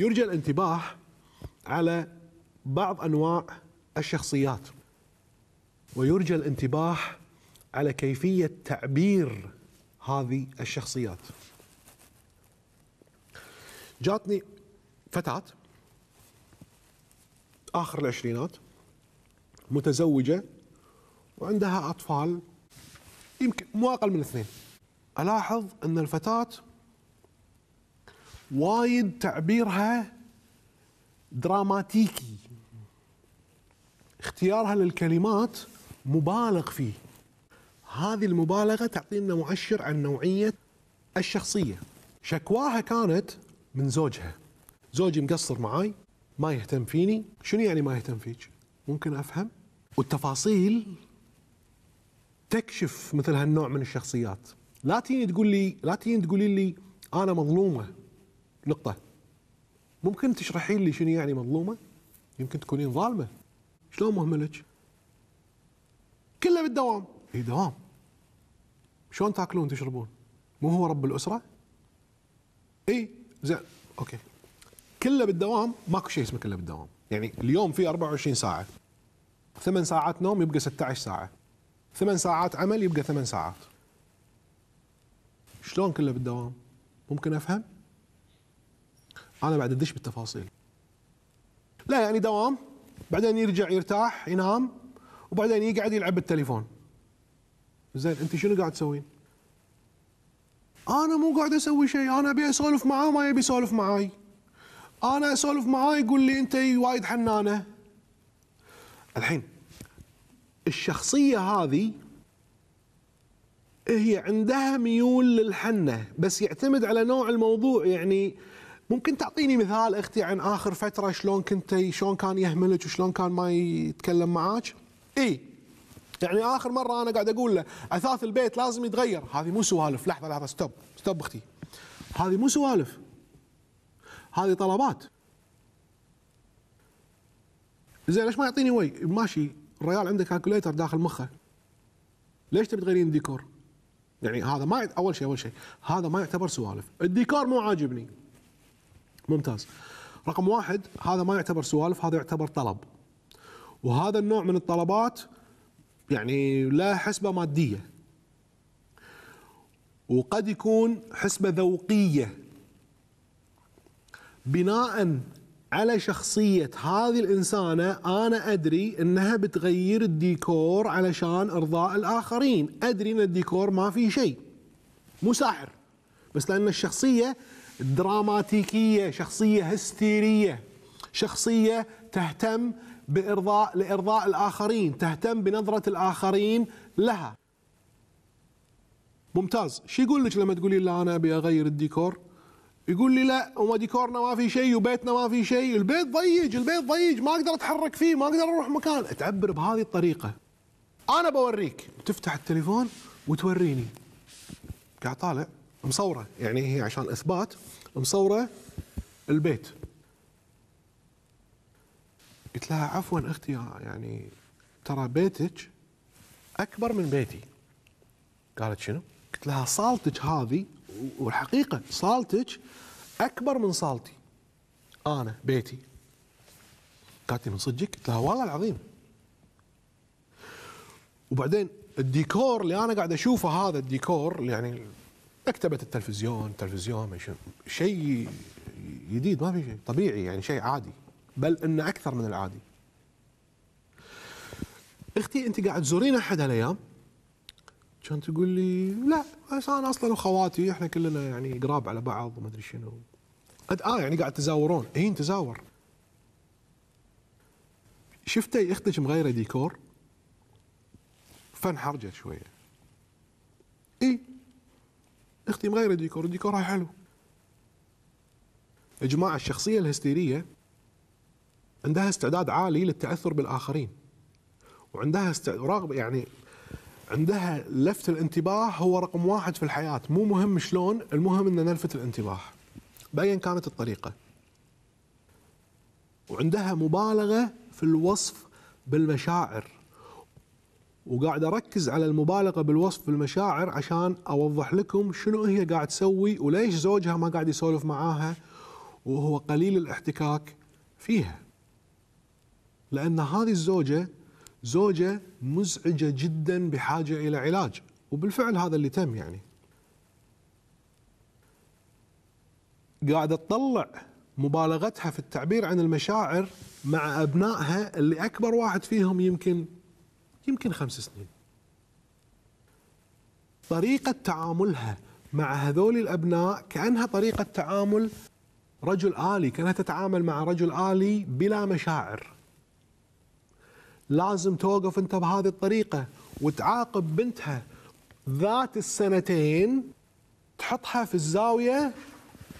يرجى الانتباه على بعض انواع الشخصيات ويرجى الانتباه على كيفيه تعبير هذه الشخصيات جاتني فتاه اخر العشرينات متزوجه وعندها اطفال يمكن مو اقل من اثنين الاحظ ان الفتاه وايد تعبيرها دراماتيكي اختيارها للكلمات مبالغ فيه هذه المبالغه تعطينا مؤشر عن نوعيه الشخصيه شكواها كانت من زوجها زوجي مقصر معاي ما يهتم فيني شنو يعني ما يهتم فيك ممكن افهم والتفاصيل تكشف مثل هالنوع من الشخصيات لا تيني تقول لي لا تيني تقولي لي انا مظلومه نقطة ممكن تشرحين لي شنو يعني مظلومة؟ يمكن تكونين ظالمة شلون مهملك؟ كله بالدوام اي دوام شلون تاكلون تشربون؟ مو هو رب الأسرة؟ اي زين اوكي كله بالدوام ماكو شيء اسمه كله بالدوام يعني اليوم فيه 24 ساعة ثمان ساعات نوم يبقى 16 ساعة ثمان ساعات عمل يبقى ثمان ساعات شلون كله بالدوام؟ ممكن أفهم؟ انا بعد ادش بالتفاصيل لا يعني دوام بعدين يرجع يرتاح ينام وبعدين يقعد يلعب بالتليفون زين انت شنو قاعد تسوين؟ انا مو قاعد اسوي شيء انا ابي اسولف معاه ما يبي يسولف معاي انا اسولف معاه يقول لي انت وايد حنانه الحين الشخصيه هذه هي عندها ميول للحنه بس يعتمد على نوع الموضوع يعني ممكن تعطيني مثال اختي عن اخر فتره شلون كنتي شلون كان يهملك وشلون كان ما يتكلم معاك؟ اي يعني اخر مره انا قاعد اقول له اثاث البيت لازم يتغير، هذه مو سوالف، لحظه لحظه ستوب ستوب اختي. هذه مو سوالف. هذه طلبات. زين ليش ما يعطيني وي؟ ماشي الريال عنده كالكوليتر داخل مخه. ليش تبي تغيرين الديكور؟ يعني هذا ما اول شيء اول شيء هذا ما يعتبر سوالف، الديكور مو عاجبني، ممتاز رقم واحد هذا ما يعتبر سوالف هذا يعتبر طلب وهذا النوع من الطلبات يعني لا حسبة مادية وقد يكون حسبة ذوقية بناء على شخصية هذه الإنسانة أنا أدري أنها بتغير الديكور علشان إرضاء الآخرين أدري أن الديكور ما فيه شيء مو ساحر بس لأن الشخصية دراماتيكيه شخصيه هستيريه شخصيه تهتم بارضاء لارضاء الاخرين تهتم بنظره الاخرين لها ممتاز شو يقول لك لما تقولي لا انا ابي اغير الديكور يقول لي لا وما ديكورنا ما في شيء وبيتنا ما في شيء البيت ضيج البيت ضيج ما اقدر اتحرك فيه ما اقدر اروح مكان تعبر بهذه الطريقه انا بوريك تفتح التليفون وتوريني قاعد طالع مصوره يعني هي عشان اثبات مصوره البيت قلت لها عفوا اختي يعني ترى بيتك اكبر من بيتي قالت شنو؟ قلت لها صالتك هذه والحقيقه صالتك اكبر من صالتي انا بيتي قالت لي من صدقك؟ قلت لها والله العظيم وبعدين الديكور اللي انا قاعد اشوفه هذا الديكور يعني مكتبة التلفزيون تلفزيون شيء جديد ما في شيء طبيعي يعني شيء عادي بل انه اكثر من العادي اختي انت قاعد تزورين احد هالايام كانت تقول لي لا بس انا اصلا وخواتي احنا كلنا يعني قراب على بعض وما ادري شنو قد اه يعني قاعد تزاورون اي نتزاور شفتي اختك مغيره ديكور فانحرجت شويه اي اختي مغيره ديكور هاي حلو يا جماعه الشخصيه الهستيريه عندها استعداد عالي للتاثر بالاخرين وعندها است... رغب يعني عندها لفت الانتباه هو رقم واحد في الحياه مو مهم شلون المهم ان نلفت الانتباه بايا كانت الطريقه وعندها مبالغه في الوصف بالمشاعر وقاعد اركز على المبالغه بالوصف بالمشاعر عشان اوضح لكم شنو هي قاعد تسوي وليش زوجها ما قاعد يسولف معاها وهو قليل الاحتكاك فيها. لان هذه الزوجه زوجه مزعجه جدا بحاجه الى علاج وبالفعل هذا اللي تم يعني. قاعد تطلع مبالغتها في التعبير عن المشاعر مع ابنائها اللي اكبر واحد فيهم يمكن يمكن خمس سنين طريقة تعاملها مع هذول الأبناء كأنها طريقة تعامل رجل آلي كأنها تتعامل مع رجل آلي بلا مشاعر لازم توقف أنت بهذه الطريقة وتعاقب بنتها ذات السنتين تحطها في الزاوية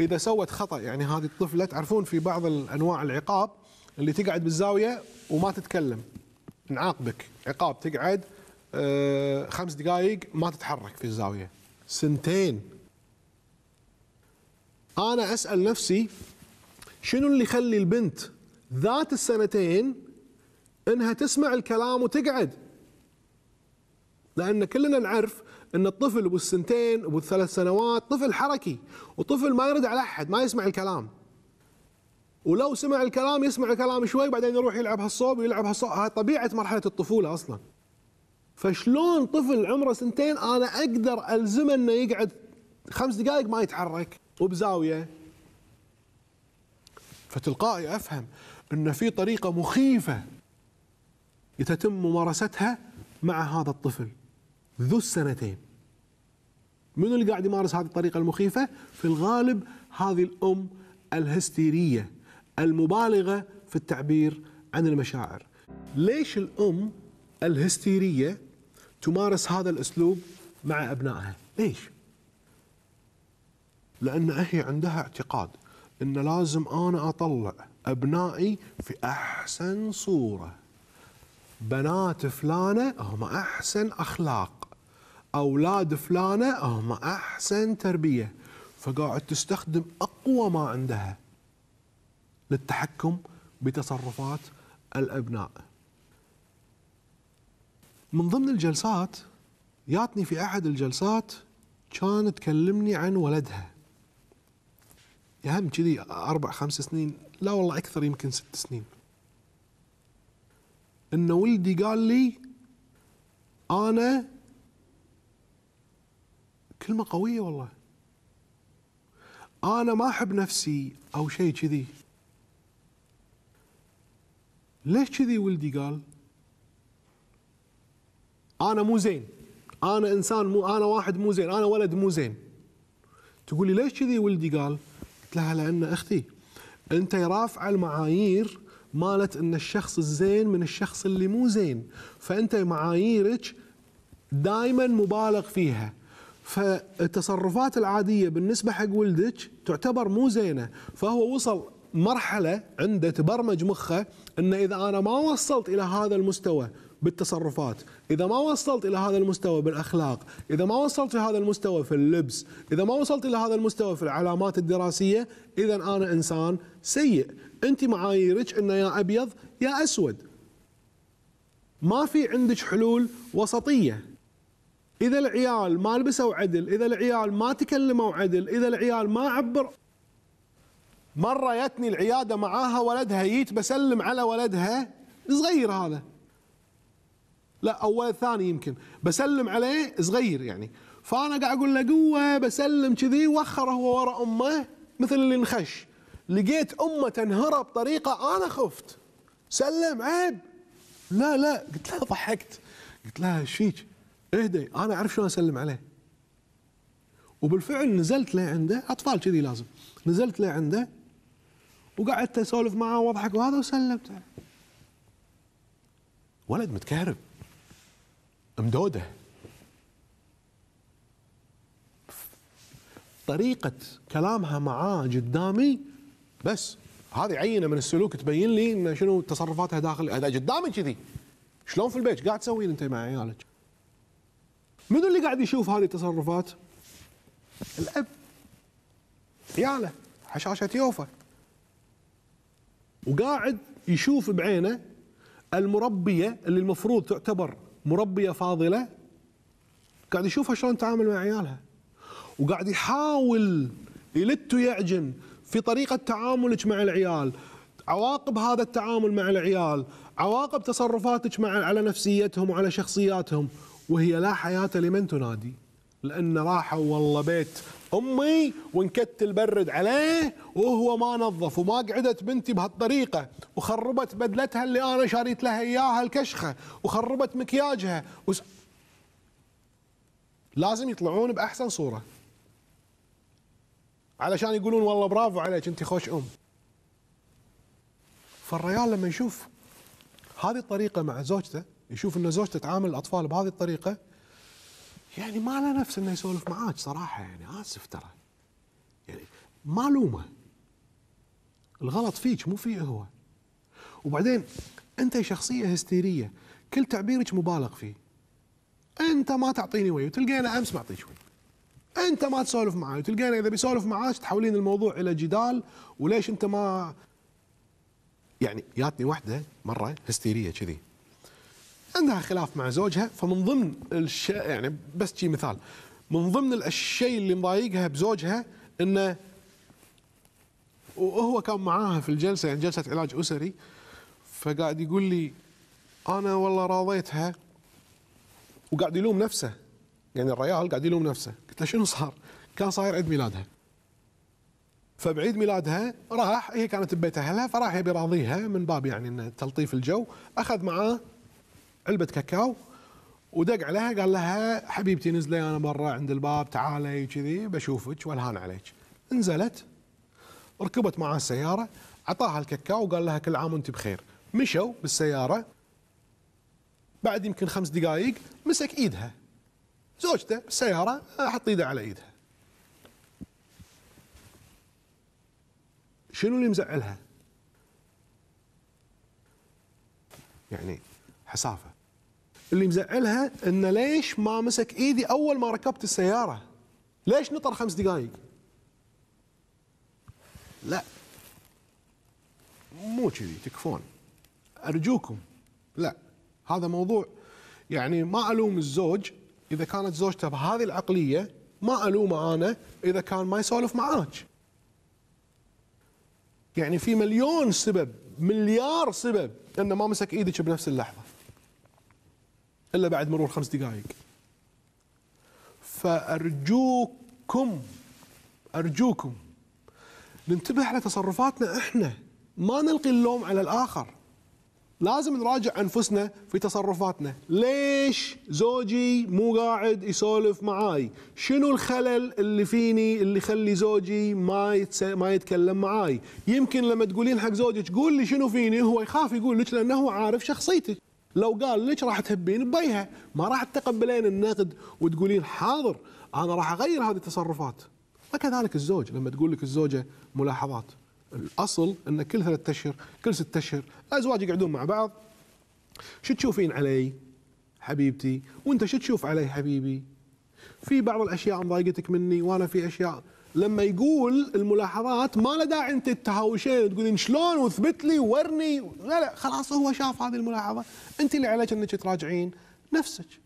إذا سوت خطأ يعني هذه الطفلة تعرفون في بعض الأنواع العقاب اللي تقعد بالزاوية وما تتكلم نعاقبك عقاب تقعد آه، خمس دقائق ما تتحرك في الزاويه سنتين انا اسال نفسي شنو اللي يخلي البنت ذات السنتين انها تسمع الكلام وتقعد لان كلنا نعرف ان الطفل ابو السنتين ابو الثلاث سنوات طفل حركي وطفل ما يرد على احد ما يسمع الكلام ولو سمع الكلام يسمع الكلام شوي بعدين يروح يلعب هالصوب ويلعب هالصوب هاي طبيعه مرحله الطفوله اصلا فشلون طفل عمره سنتين انا اقدر الزمه انه يقعد خمس دقائق ما يتحرك وبزاويه فتلقائي افهم ان في طريقه مخيفه يتم ممارستها مع هذا الطفل ذو السنتين من اللي قاعد يمارس هذه الطريقه المخيفه في الغالب هذه الام الهستيريه المبالغه في التعبير عن المشاعر. ليش الام الهستيريه تمارس هذا الاسلوب مع ابنائها؟ ليش؟ لان هي عندها اعتقاد ان لازم انا اطلع ابنائي في احسن صوره. بنات فلانه هم احسن اخلاق. اولاد فلانه هم احسن تربيه. فقاعد تستخدم اقوى ما عندها. للتحكم بتصرفات الابناء. من ضمن الجلسات ياتني في احد الجلسات كان تكلمني عن ولدها. يهم كذي اربع خمس سنين لا والله اكثر يمكن ست سنين. ان ولدي قال لي انا كلمه قويه والله انا ما احب نفسي او شيء كذي ليش كذي ولدي قال انا مو زين انا انسان مو انا واحد مو زين انا ولد مو زين تقول لي ليش كذي ولدي قال قلت لها لان اختي انت رافعه المعايير مالت ان الشخص الزين من الشخص اللي مو زين فانت معاييرك دائما مبالغ فيها فالتصرفات العاديه بالنسبه حق ولدك تعتبر مو زينه فهو وصل مرحله عنده تبرمج مخه ان اذا انا ما وصلت الى هذا المستوى بالتصرفات إذا ما وصلت إلى هذا المستوى بالأخلاق إذا ما وصلت إلى هذا المستوى في اللبس إذا ما وصلت إلى هذا المستوى في العلامات الدراسية إذا أنا إنسان سيء أنت معاييرك أنه يا أبيض يا أسود ما في عندك حلول وسطية إذا العيال ما لبسوا عدل إذا العيال ما تكلموا عدل إذا العيال ما عبر مرة يتني العيادة معاها ولدها جيت بسلم على ولدها صغير هذا لا أول ثاني يمكن بسلم عليه صغير يعني فأنا قاعد أقول له قوة بسلم كذي وخر هو وراء أمه مثل اللي انخش لقيت أمه تنهره بطريقة أنا خفت سلم عيب لا لا قلت لها ضحكت قلت لها ايش فيك؟ اهدي انا اعرف شلون اسلم عليه وبالفعل نزلت لعنده عنده اطفال كذي لازم نزلت لعنده عنده وقعدت اسولف معاه واضحك وهذا وسلمت ولد متكهرب مدوده طريقة كلامها معاه قدامي بس هذه عينة من السلوك تبين لي ان شنو تصرفاتها داخل هذا قدامي كذي شلون في البيت قاعد تسوين انت مع عيالك منو اللي قاعد يشوف هذه التصرفات؟ الاب عياله حشاشة يوفه وقاعد يشوف بعينه المربيه اللي المفروض تعتبر مربيه فاضله قاعد يشوفها شلون تتعامل مع عيالها وقاعد يحاول يلت ويعجن في طريقه تعاملك مع العيال عواقب هذا التعامل مع العيال عواقب تصرفاتك مع على نفسيتهم وعلى شخصياتهم وهي لا حياه لمن تنادي لان راحوا والله بيت امي ونكتل برد عليه وهو ما نظف وما قعدت بنتي بهالطريقه وخربت بدلتها اللي انا شاريت لها اياها الكشخه وخربت مكياجها وس... لازم يطلعون باحسن صوره علشان يقولون والله برافو عليك انت خوش ام فالريال لما يشوف هذه الطريقه مع زوجته يشوف ان زوجته تعامل الاطفال بهذه الطريقه يعني ما له نفس انه يسولف معاك صراحه يعني اسف ترى يعني ما لومه الغلط فيك مو فيه هو وبعدين انت شخصيه هستيريه كل تعبيرك مبالغ فيه انت ما تعطيني وي وتلقينا امس معطيك وي انت ما تسولف معاي وتلقينا اذا بيسولف معاك تحولين الموضوع الى جدال وليش انت ما يعني جاتني واحده مره هستيريه كذي عندها خلاف مع زوجها فمن ضمن الش... يعني بس شي مثال من ضمن الشيء اللي مضايقها بزوجها انه وهو كان معاها في الجلسه يعني جلسه علاج اسري فقاعد يقول لي انا والله راضيتها وقاعد يلوم نفسه يعني الريال قاعد يلوم نفسه قلت له شنو صار؟ كان صاير عيد ميلادها فبعيد ميلادها راح هي كانت ببيت اهلها فراح يبي راضيها من باب يعني انه تلطيف الجو اخذ معاه علبه كاكاو ودق عليها قال لها حبيبتي نزلي انا برا عند الباب تعالي كذي بشوفك والهان عليك نزلت ركبت معها السياره اعطاها الكاكاو وقال لها كل عام وانت بخير مشوا بالسياره بعد يمكن خمس دقائق مسك ايدها زوجته بالسياره حط ايده على ايدها شنو اللي مزعلها؟ يعني حسافه اللي مزعلها ان ليش ما مسك ايدي اول ما ركبت السياره ليش نطر خمس دقائق لا مو كذي تكفون ارجوكم لا هذا موضوع يعني ما الوم الزوج اذا كانت زوجته بهذه العقليه ما الومه انا اذا كان ما يسولف معاك يعني في مليون سبب مليار سبب انه ما مسك ايدك بنفس اللحظه إلا بعد مرور خمس دقائق فأرجوكم أرجوكم ننتبه على تصرفاتنا إحنا ما نلقي اللوم على الآخر لازم نراجع أنفسنا في تصرفاتنا ليش زوجي مو قاعد يسولف معاي شنو الخلل اللي فيني اللي يخلي زوجي ما يتس... ما يتكلم معاي يمكن لما تقولين حق زوجك قول لي شنو فيني هو يخاف يقول لك لأنه هو عارف شخصيتك لو قال لك راح تهبين بيها ما راح تتقبلين النقد وتقولين حاضر انا راح اغير هذه التصرفات وكذلك الزوج لما تقول لك الزوجه ملاحظات الاصل ان كل ثلاثة اشهر كل ستة اشهر الازواج يقعدون مع بعض شو تشوفين علي حبيبتي وانت شو تشوف علي حبيبي في بعض الاشياء مضايقتك مني وانا في اشياء لما يقول الملاحظات ما له داعي انت تهاوشين تقولين شلون واثبت لي ورني لا لا خلاص هو شاف هذه الملاحظه انت اللي عليك انك تراجعين نفسك